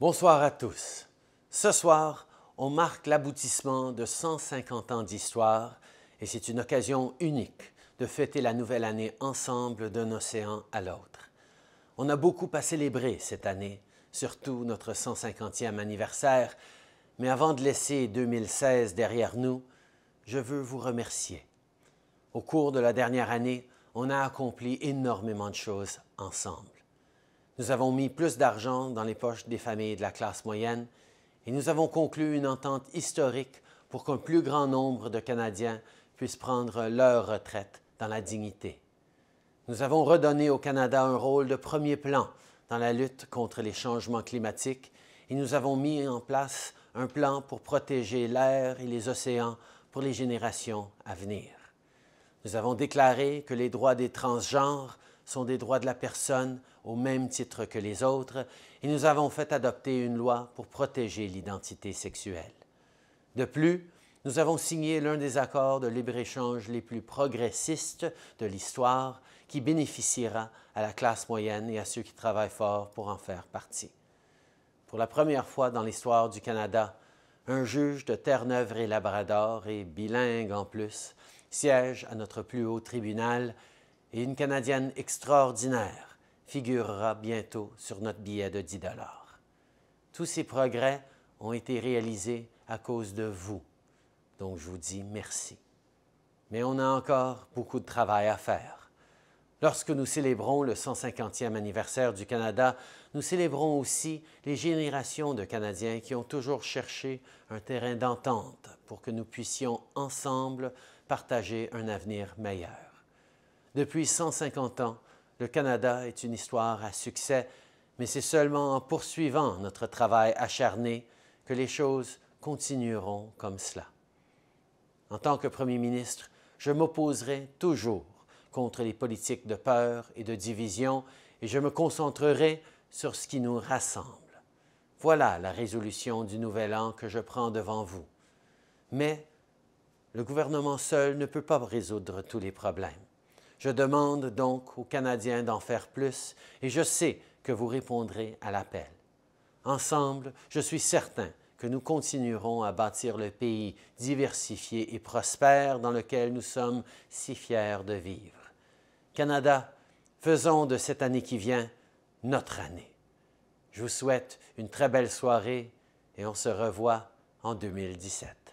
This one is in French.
Bonsoir à tous. Ce soir, on marque l'aboutissement de 150 ans d'histoire et c'est une occasion unique de fêter la nouvelle année ensemble d'un océan à l'autre. On a beaucoup à célébrer cette année, surtout notre 150e anniversaire, mais avant de laisser 2016 derrière nous, je veux vous remercier. Au cours de la dernière année, on a accompli énormément de choses ensemble. Nous avons mis plus d'argent dans les poches des familles de la classe moyenne et nous avons conclu une entente historique pour qu'un plus grand nombre de Canadiens puissent prendre leur retraite dans la dignité. Nous avons redonné au Canada un rôle de premier plan dans la lutte contre les changements climatiques et nous avons mis en place un plan pour protéger l'air et les océans pour les générations à venir. Nous avons déclaré que les droits des transgenres sont des droits de la personne au même titre que les autres et nous avons fait adopter une loi pour protéger l'identité sexuelle. De plus, nous avons signé l'un des accords de libre-échange les plus progressistes de l'histoire qui bénéficiera à la classe moyenne et à ceux qui travaillent fort pour en faire partie. Pour la première fois dans l'histoire du Canada, un juge de Terre-Neuve et Labrador, et bilingue en plus, siège à notre plus haut tribunal et une Canadienne extraordinaire figurera bientôt sur notre billet de 10 Tous ces progrès ont été réalisés à cause de vous, donc je vous dis merci. Mais on a encore beaucoup de travail à faire. Lorsque nous célébrons le 150e anniversaire du Canada, nous célébrons aussi les générations de Canadiens qui ont toujours cherché un terrain d'entente pour que nous puissions ensemble partager un avenir meilleur. Depuis 150 ans, le Canada est une histoire à succès, mais c'est seulement en poursuivant notre travail acharné que les choses continueront comme cela. En tant que Premier ministre, je m'opposerai toujours contre les politiques de peur et de division et je me concentrerai sur ce qui nous rassemble. Voilà la résolution du Nouvel An que je prends devant vous. Mais le gouvernement seul ne peut pas résoudre tous les problèmes. Je demande donc aux Canadiens d'en faire plus et je sais que vous répondrez à l'appel. Ensemble, je suis certain que nous continuerons à bâtir le pays diversifié et prospère dans lequel nous sommes si fiers de vivre. Canada, faisons de cette année qui vient notre année. Je vous souhaite une très belle soirée et on se revoit en 2017.